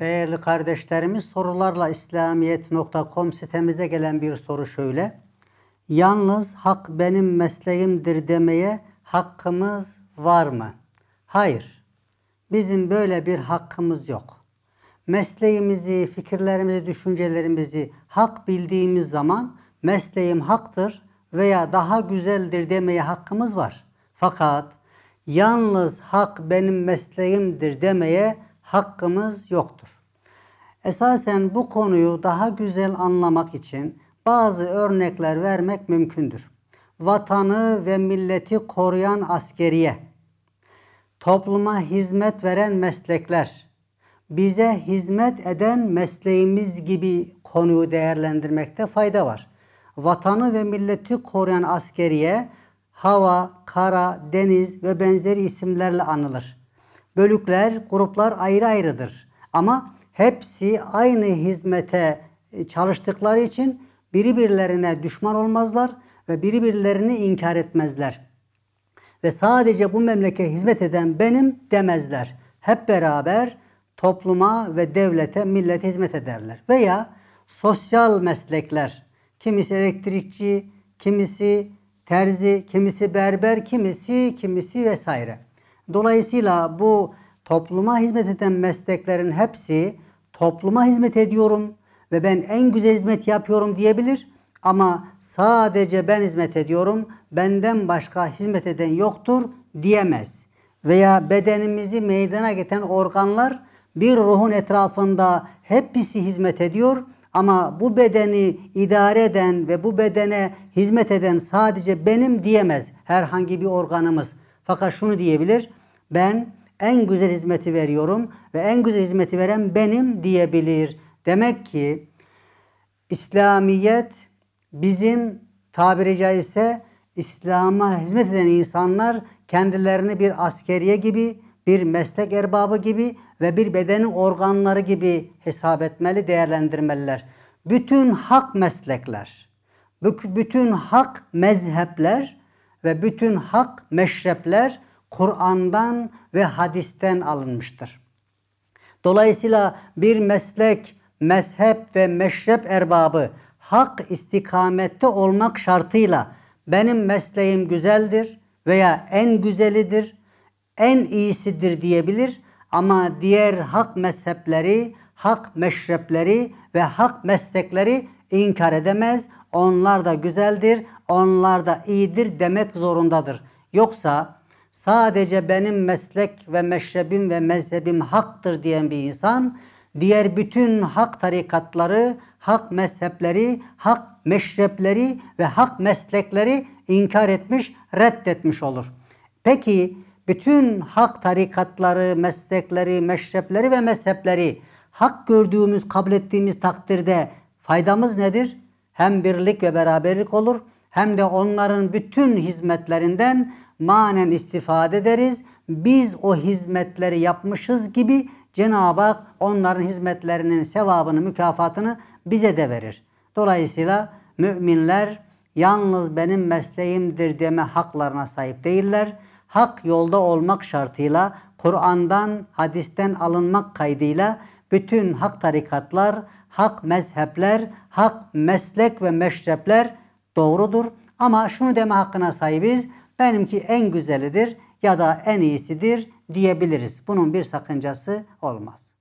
Değerli kardeşlerimiz sorularla İslamiyet.com sitemize gelen bir soru şöyle. Yalnız hak benim mesleğimdir demeye hakkımız var mı? Hayır. Bizim böyle bir hakkımız yok. Mesleğimizi, fikirlerimizi, düşüncelerimizi hak bildiğimiz zaman mesleğim haktır veya daha güzeldir demeye hakkımız var. Fakat yalnız hak benim mesleğimdir demeye hakkımız yoktur. Esasen bu konuyu daha güzel anlamak için bazı örnekler vermek mümkündür. Vatanı ve milleti koruyan askeriye, topluma hizmet veren meslekler, bize hizmet eden mesleğimiz gibi konuyu değerlendirmekte fayda var. Vatanı ve milleti koruyan askeriye hava, kara, deniz ve benzeri isimlerle anılır bölükler, gruplar ayrı ayrıdır. Ama hepsi aynı hizmete e, çalıştıkları için birbirlerine düşman olmazlar ve birbirlerini inkar etmezler. Ve sadece bu memleke hizmet eden benim demezler. Hep beraber topluma ve devlete, millete hizmet ederler. Veya sosyal meslekler. Kimisi elektrikçi, kimisi terzi, kimisi berber, kimisi, kimisi vesaire. Dolayısıyla bu topluma hizmet eden mesleklerin hepsi topluma hizmet ediyorum ve ben en güzel hizmet yapıyorum diyebilir. Ama sadece ben hizmet ediyorum, benden başka hizmet eden yoktur diyemez. Veya bedenimizi meydana getiren organlar bir ruhun etrafında hepsi hizmet ediyor. Ama bu bedeni idare eden ve bu bedene hizmet eden sadece benim diyemez herhangi bir organımız. Fakat şunu diyebilir. Ben en güzel hizmeti veriyorum ve en güzel hizmeti veren benim diyebilir. Demek ki İslamiyet bizim tabiri caizse İslam'a hizmet eden insanlar kendilerini bir askeriye gibi, bir meslek erbabı gibi ve bir bedenin organları gibi hesap etmeli, değerlendirmeliler. Bütün hak meslekler, bütün hak mezhepler ve bütün hak meşrepler Kur'an'dan ve hadisten alınmıştır. Dolayısıyla bir meslek, mezhep ve meşrep erbabı hak istikamette olmak şartıyla benim mesleğim güzeldir veya en güzelidir, en iyisidir diyebilir ama diğer hak mezhepleri, hak meşrepleri ve hak meslekleri inkar edemez. Onlar da güzeldir, onlar da iyidir demek zorundadır. Yoksa sadece benim meslek ve meşrebim ve mezhebim haktır diyen bir insan, diğer bütün hak tarikatları, hak mezhepleri, hak meşrepleri ve hak meslekleri inkar etmiş, reddetmiş olur. Peki bütün hak tarikatları, meslekleri, meşrepleri ve mezhepleri hak gördüğümüz, kabul ettiğimiz takdirde faydamız nedir? Hem birlik ve beraberlik olur hem de onların bütün hizmetlerinden manen istifade ederiz. Biz o hizmetleri yapmışız gibi Cenab-ı Hak onların hizmetlerinin sevabını, mükafatını bize de verir. Dolayısıyla müminler yalnız benim mesleğimdir deme haklarına sahip değiller. Hak yolda olmak şartıyla, Kur'an'dan, hadisten alınmak kaydıyla bütün hak tarikatlar, hak mezhepler, hak meslek ve meşrepler doğrudur. Ama şunu deme hakkına sahibiz benimki en güzelidir ya da en iyisidir diyebiliriz. Bunun bir sakıncası olmaz.